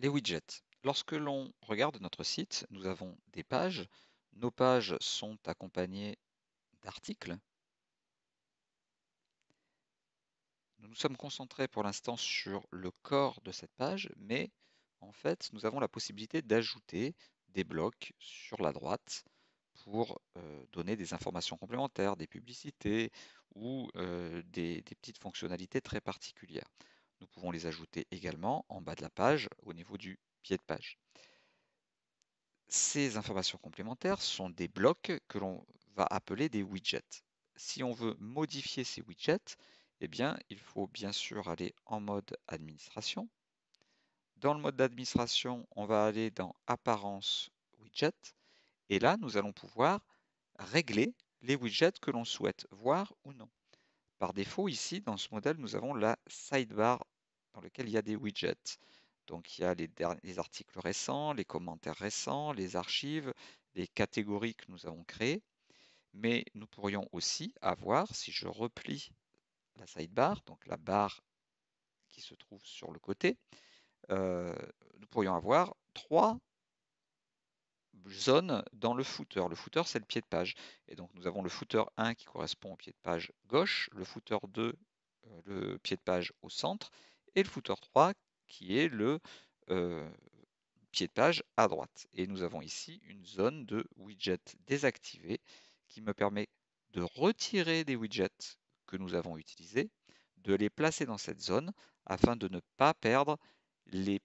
Les widgets. Lorsque l'on regarde notre site, nous avons des pages. Nos pages sont accompagnées d'articles. Nous nous sommes concentrés pour l'instant sur le corps de cette page, mais en fait, nous avons la possibilité d'ajouter des blocs sur la droite pour euh, donner des informations complémentaires, des publicités ou euh, des petites fonctionnalités très particulières. Nous pouvons les ajouter également en bas de la page au niveau du pied de page. Ces informations complémentaires sont des blocs que l'on va appeler des widgets. Si on veut modifier ces widgets, eh bien, il faut bien sûr aller en mode administration. Dans le mode d'administration, on va aller dans Apparence Widgets. Et là, nous allons pouvoir régler les widgets que l'on souhaite voir ou non. Par défaut, ici, dans ce modèle, nous avons la sidebar dans lequel il y a des widgets. Donc il y a les, articles récents, les commentaires récents, les archives, les catégories que nous avons créées. Mais nous pourrions aussi avoir, si je replie la sidebar, donc la barre qui se trouve sur le côté, euh, nous pourrions avoir trois zones dans le footer. Le footer, c'est le pied de page. Et donc, nous avons le footer 1 qui correspond au pied de page gauche, le footer 2, euh, le pied de page au centre, et le footer 3 qui est le euh, pied de page à droite. Et nous avons ici une zone de widgets désactivée qui me permet de retirer des widgets que nous avons utilisés, de les placer dans cette zone afin de ne pas perdre les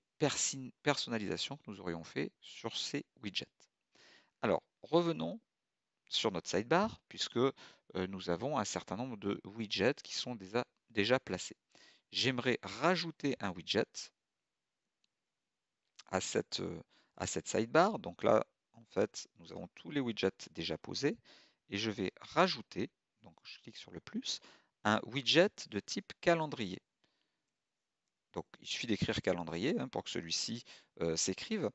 personnalisations que nous aurions fait sur ces widgets. Alors, revenons sur notre sidebar puisque euh, nous avons un certain nombre de widgets qui sont déjà placés j'aimerais rajouter un widget euh, à cette, sidebar. Donc là, en fait, nous avons tous les widgets déjà posés et je vais rajouter, donc je clique sur le plus, un widget de type calendrier. Donc il suffit d'écrire calendrier hein, pour que celui-ci euh, s'écrive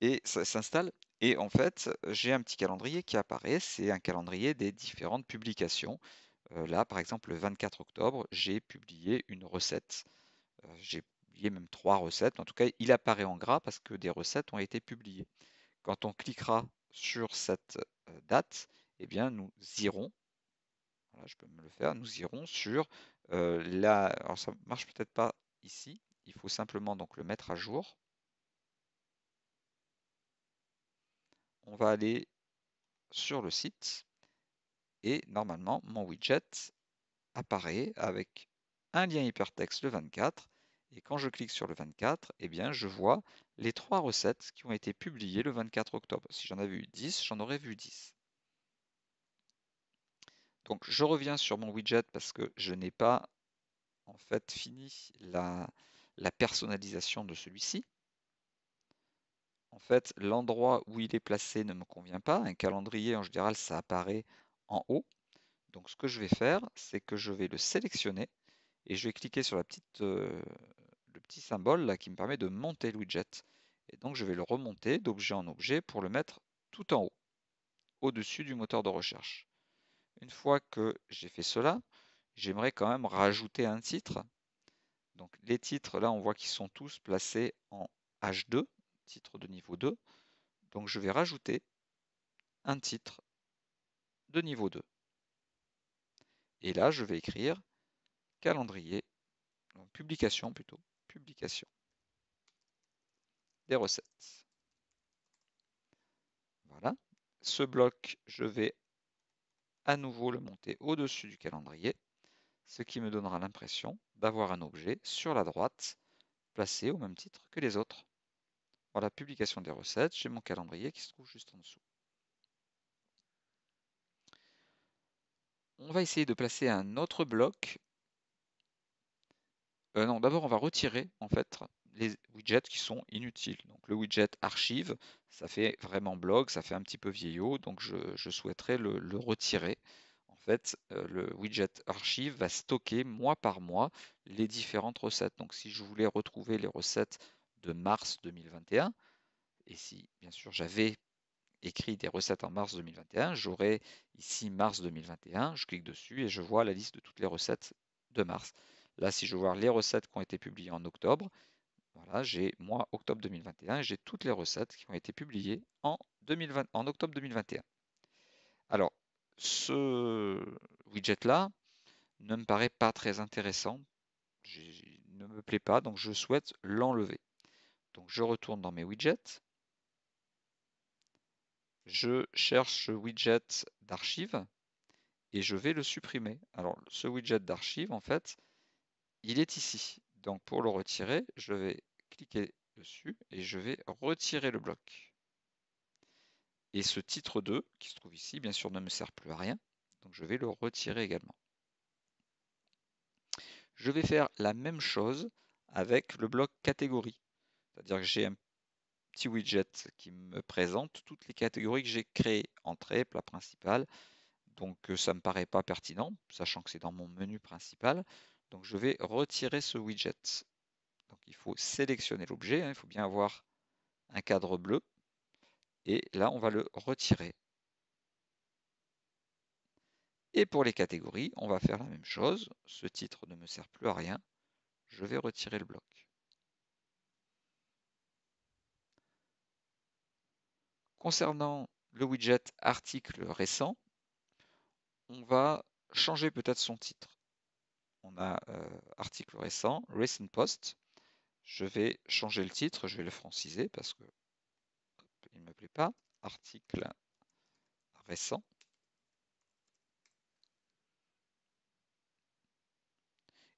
et ça s'installe. Et en fait, j'ai un petit calendrier qui apparaît, c'est un calendrier des différentes publications euh, là, par exemple, le 24 octobre, j'ai publié une recette. Euh, j'ai publié même trois recettes. En tout cas, il apparaît en gras parce que des recettes ont été publiées. Quand on cliquera sur cette euh, date, eh bien, nous irons, je peux me le faire, nous irons sur euh, la... ça marche peut-être pas ici. Il faut simplement donc le mettre à jour. On va aller sur le site et normalement mon widget apparaît avec un lien hypertexte le 24 et quand je clique sur le 24, eh bien je vois les trois recettes qui ont été publiées le 24 octobre. Si j'en avais eu 10, j'en aurais vu 10. Donc je reviens sur mon widget parce que je n'ai pas en fait fini la personnalisation de celui-ci. En fait, l'endroit où il est placé ne me convient pas. Un calendrier, en général, ça apparaît en haut. Donc ce que je vais faire, c'est que je vais le sélectionner et je vais cliquer sur la petite, euh, le petit symbole là qui me permet de monter le widget. Et donc je vais le remonter d'objet en objet pour le mettre tout en haut, au-dessus du moteur de recherche. Une fois que j'ai fait cela, j'aimerais quand même rajouter un titre. Donc les titres, là on voit qu'ils sont tous placés en H2, titre de niveau 2. Donc je vais rajouter un titre de niveau 2. Et là, je vais écrire calendrier, publication plutôt, publication des recettes. Voilà. Ce bloc, je vais à nouveau le monter au-dessus du calendrier, ce qui me donnera l'impression d'avoir un objet sur la droite placé au même titre que les autres. Voilà, publication des recettes, j'ai mon calendrier qui se trouve juste en dessous. On va essayer de placer un autre bloc. Euh, non, d'abord on va retirer en fait les widgets qui sont inutiles. Donc le widget archive, ça fait vraiment blog, ça fait un petit peu vieillot, donc je, souhaiterais le, retirer. En fait, euh, le widget archive va stocker mois par mois les différentes recettes. Donc si je voulais retrouver les recettes de mars 2021, et si bien sûr j'avais écrit des recettes en mars 2021, j'aurai ici mars 2021, je clique dessus et je vois la liste de toutes les recettes de mars. Là, si je veux voir les recettes qui ont été publiées en octobre, voilà, j'ai moi octobre 2021 et j'ai toutes les recettes qui ont été publiées en, 2020, en octobre 2021. Alors, ce widget-là ne me paraît pas très intéressant, ne me plaît pas, donc je souhaite l'enlever. Donc je retourne dans mes widgets, je cherche widget d'archive et je vais le supprimer. Alors ce widget d'archive, en fait, il est ici. Donc pour le retirer, je vais cliquer dessus et je vais retirer le bloc. Et ce titre 2, qui se trouve ici, bien sûr, ne me sert plus à rien. Donc je vais le retirer également. Je vais faire la même chose avec le bloc catégorie. C'est-à-dire que j'ai un widget qui me présente toutes les catégories que j'ai créées, entrée, plat principal. Donc euh, ça me paraît pas pertinent, sachant que c'est dans mon menu principal. Donc je vais retirer ce widget. Donc il faut sélectionner l'objet, hein. il faut bien avoir un cadre bleu. Et là, on va le retirer. Et pour les catégories, on va faire la même chose. Ce titre ne me sert plus à rien. Je vais retirer le bloc. Concernant le widget article récent, on va changer peut-être son titre. On a euh, article récent, recent post. Je vais changer le titre, je vais le franciser parce qu'il ne me plaît pas. Article récent.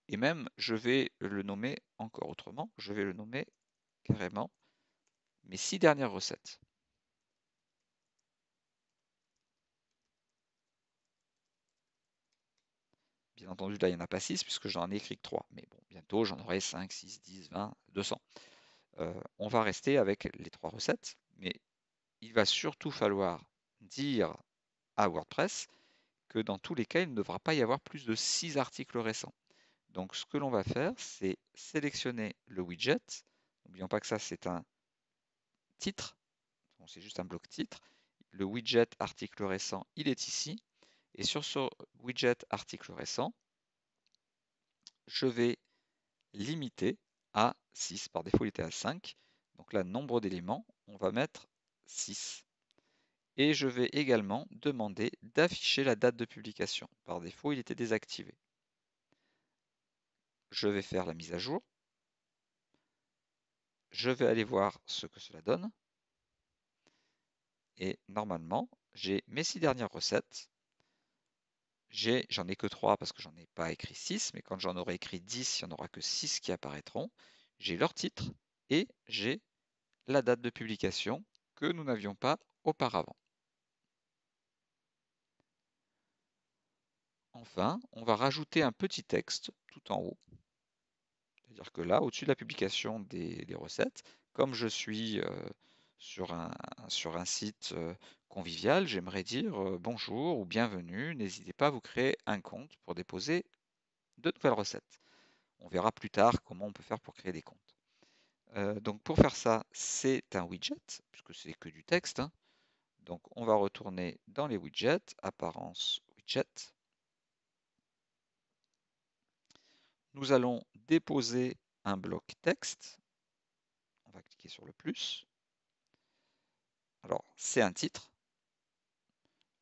Et même, je vais le nommer encore autrement. Je vais le nommer carrément mes six dernières recettes. Bien entendu, là, il n'y en a pas 6 puisque j'en ai écrit que 3. Mais bon, bientôt, j'en aurai 5, 6, 10, 20, 200. on va rester avec les trois recettes, mais il va surtout falloir dire à WordPress que dans tous les cas, il ne devra pas y avoir plus de 6 articles récents. Donc ce que l'on va faire, c'est sélectionner le widget. N'oublions pas que ça, c'est un titre. c'est juste un bloc titre. Le widget article récent, il est ici. Et sur ce widget article récent, je vais limiter à 6. Par défaut, il était à 5. Donc là, nombre d'éléments, on va mettre 6. Et je vais également demander d'afficher la date de publication. Par défaut, il était désactivé. Je vais faire la mise à jour. Je vais aller voir ce que cela donne. Et normalement, j'ai mes six dernières recettes j'en ai que 3 parce que j'en ai pas écrit 6, mais quand j'en aurai écrit 10, il n'y en aura que 6 qui apparaîtront. J'ai leur titre et j'ai la date de publication que nous n'avions pas auparavant. Enfin, on va rajouter un petit texte tout en haut. C'est-à-dire que là, au-dessus de la publication des, recettes, comme je suis euh, sur un, site euh, convivial, j'aimerais dire euh, bonjour ou bienvenue. N'hésitez pas à vous créer un compte pour déposer de nouvelles recettes. On verra plus tard comment on peut faire pour créer des comptes. Euh, donc pour faire ça, c'est un widget, puisque c'est que du texte. Hein. Donc on va retourner dans les widgets, apparence widget. Nous allons déposer un bloc texte. On va cliquer sur le plus. Alors, c'est un titre.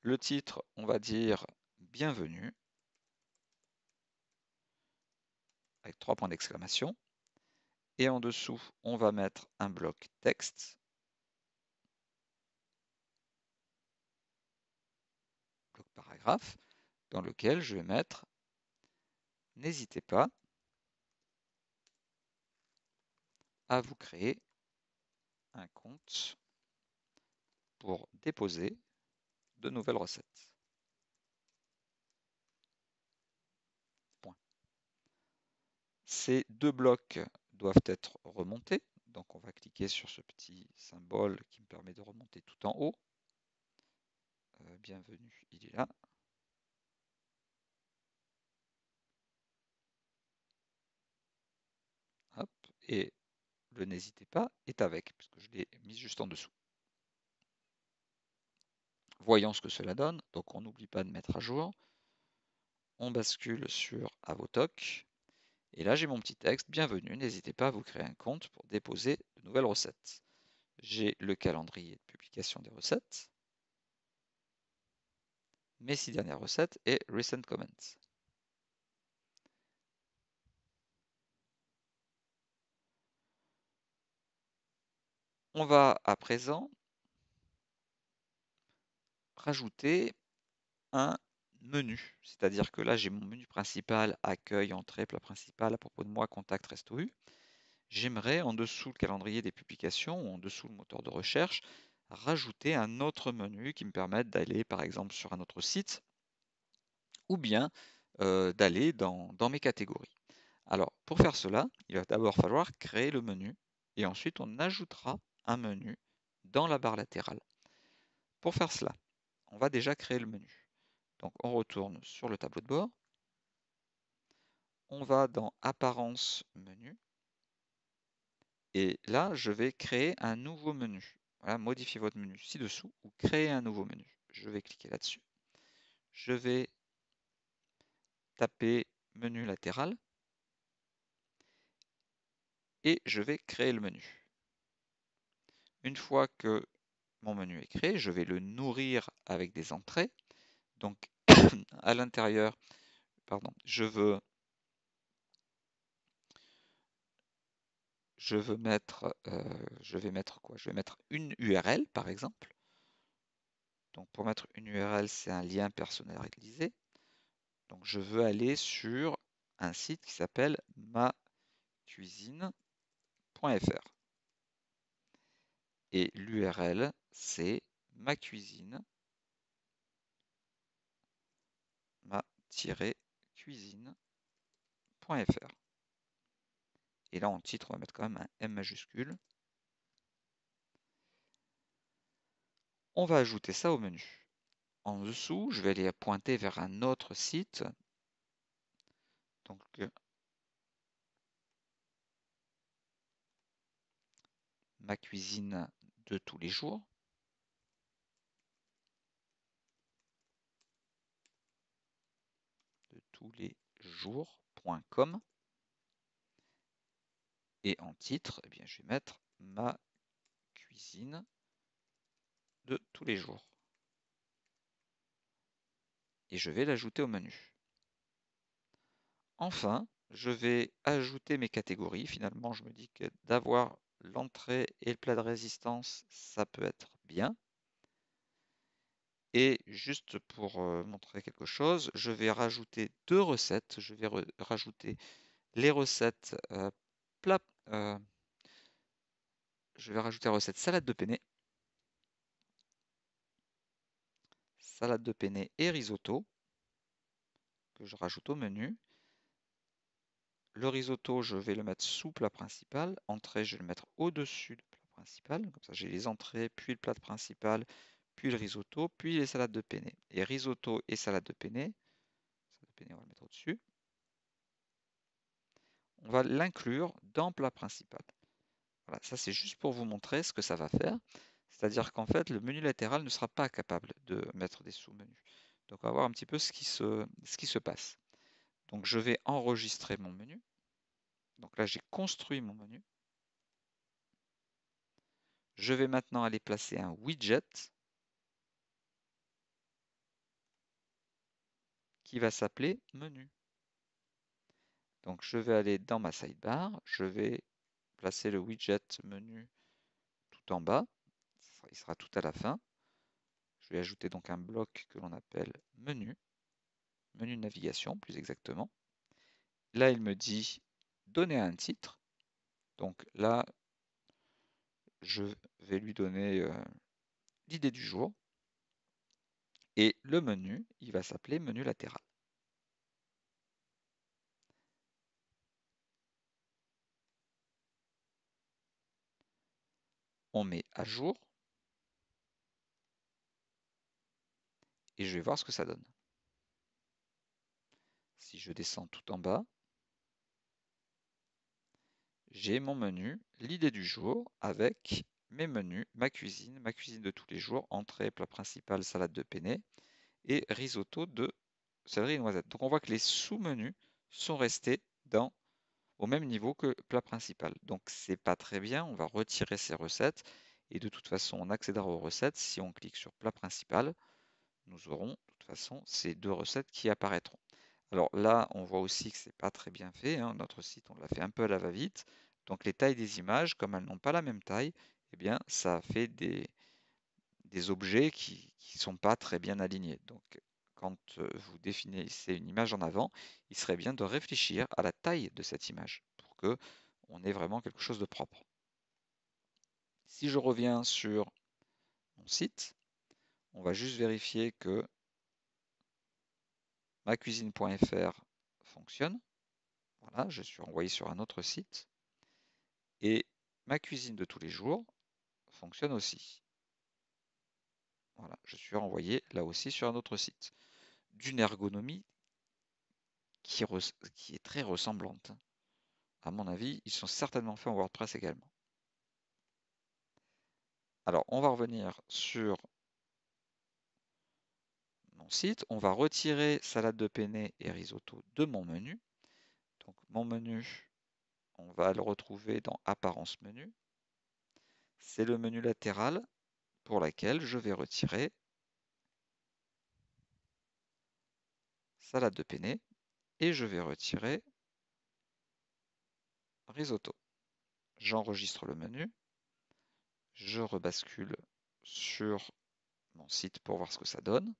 Le titre, on va dire bienvenue, avec trois points d'exclamation. Et en dessous, on va mettre un bloc texte. Bloc paragraphe, dans lequel je vais mettre N'hésitez pas à vous créer un compte pour déposer de nouvelles recettes. Ces deux blocs doivent être remontés. Donc on va cliquer sur ce petit symbole qui me permet de remonter tout en haut. Euh, bienvenue, il est là. et le n'hésitez pas est avec, puisque je l'ai mis juste en dessous. Voyons ce que cela donne. Donc on n'oublie pas de mettre à jour. On bascule sur Avotoc. Et là, j'ai mon petit texte. Bienvenue, n'hésitez pas à vous créer un compte pour déposer de nouvelles recettes. J'ai le calendrier de publication des recettes, mes six dernières recettes et Recent Comments. On va à présent rajouter un menu. C'est-à-dire que là, j'ai mon menu principal, accueil, entrée, plat principal, à propos de moi, contact, resto U. J'aimerais, en dessous le calendrier des publications, ou en dessous le moteur de recherche, rajouter un autre menu qui me permette d'aller, par exemple, sur un autre site, ou bien euh, d'aller dans mes catégories. Alors, pour faire cela, il va d'abord falloir créer le menu, et ensuite on ajoutera un menu dans la barre latérale. Pour faire cela, on va déjà créer le menu. Donc on retourne sur le tableau de bord. On va dans Apparence menu. Et là, je vais créer un nouveau menu. Voilà, modifier votre menu ci-dessous ou créer un nouveau menu. Je vais cliquer là-dessus. Je vais taper menu latéral et je vais créer le menu. Une fois que menu est créé, je vais le nourrir avec des entrées. Donc à l'intérieur, pardon, je veux, je veux mettre, euh, je vais mettre quoi Je vais mettre une URL par exemple. Donc pour mettre une URL, c'est un lien personnel personnalisé. Donc je veux aller sur un site qui s'appelle ma-cuisine. mac-cuisine.fr et l'URL, c'est ma cuisine, ma-cuisine.fr. Et là, en titre, on va mettre quand même un M majuscule. On va ajouter ça au menu. En dessous, je vais aller pointer vers un autre site. Donc, ma cuisine de tous les jours de tous les jours.com et en titre, eh bien, je vais mettre ma cuisine de tous les jours. Et je vais l'ajouter au menu. Enfin, je vais ajouter mes catégories. Finalement, je me dis que d'avoir l'entrée et le plat de résistance, ça peut être bien. Et juste pour euh, montrer quelque chose, je vais rajouter deux recettes. Je vais rajouter les recettes euh, plat. Euh, je vais rajouter la recette salade de penne, Salade de penne et risotto que je rajoute au menu. Le risotto, je vais le mettre sous plat principal. Entrée, je vais le mettre au-dessus du plat principal. Comme ça, j'ai les entrées, puis le plat principal, puis le risotto, puis les salades de penne. Et risotto et salade de penne, on va le mettre au-dessus. On va l'inclure dans plat principal. Voilà, ça c'est juste pour vous montrer ce que ça va faire. C'est-à-dire qu'en fait, le menu latéral ne sera pas capable de mettre des sous-menus. Donc on va voir un petit peu ce qui se, ce qui se passe. Donc je vais enregistrer mon menu. Donc là, j'ai construit mon menu. Je vais maintenant aller placer un widget qui va s'appeler menu. Donc je vais aller dans ma sidebar, je vais placer le widget menu tout en bas, il sera tout à la fin. Je vais ajouter donc un bloc que l'on appelle menu, menu navigation plus exactement. Là, il me dit donner un titre. Donc là, je vais lui donner euh, l'idée du jour. Et le menu, il va s'appeler menu latéral. On met à jour. Et je vais voir ce que ça donne. Si je descends tout en bas, j'ai mon menu, l'idée du jour avec mes menus, ma cuisine, ma cuisine de tous les jours, entrée, plat principal, salade de penne et risotto de céleri et noisette. Donc on voit que les sous-menus sont restés dans, au même niveau que plat principal. Donc n'est pas très bien, on va retirer ces recettes et de toute façon on accédera aux recettes si on clique sur plat principal. Nous aurons de toute façon ces deux recettes qui apparaîtront. Alors là, on voit aussi que ce n'est pas très bien fait. Hein. Notre site, on l'a fait un peu à la va-vite. Donc les tailles des images, comme elles n'ont pas la même taille, eh bien, ça fait des, des objets qui ne sont pas très bien alignés. Donc quand euh, vous définissez une image en avant, il serait bien de réfléchir à la taille de cette image pour que on ait vraiment quelque chose de propre. Si je reviens sur mon site, on va juste vérifier que macuisine.fr fonctionne. Voilà, je suis envoyé sur un autre site. Et ma cuisine de tous les jours fonctionne aussi. Voilà, je suis renvoyé là aussi sur un autre site. D'une ergonomie qui, est très ressemblante. À mon avis, ils sont certainement faits en WordPress également. Alors, on va revenir sur site. On va retirer salade de penne et risotto de mon menu. Donc mon menu, on va le retrouver dans apparence menu. C'est le menu latéral pour laquelle je vais retirer salade de penne et je vais retirer risotto. J'enregistre le menu, je rebascule sur mon site pour voir ce que ça donne.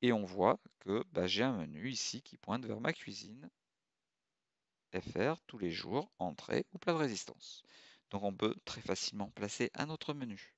Et on voit que bah, j'ai un menu ici qui pointe vers ma cuisine. FR tous les jours, entrée ou plat de résistance. Donc on peut très facilement placer un autre menu.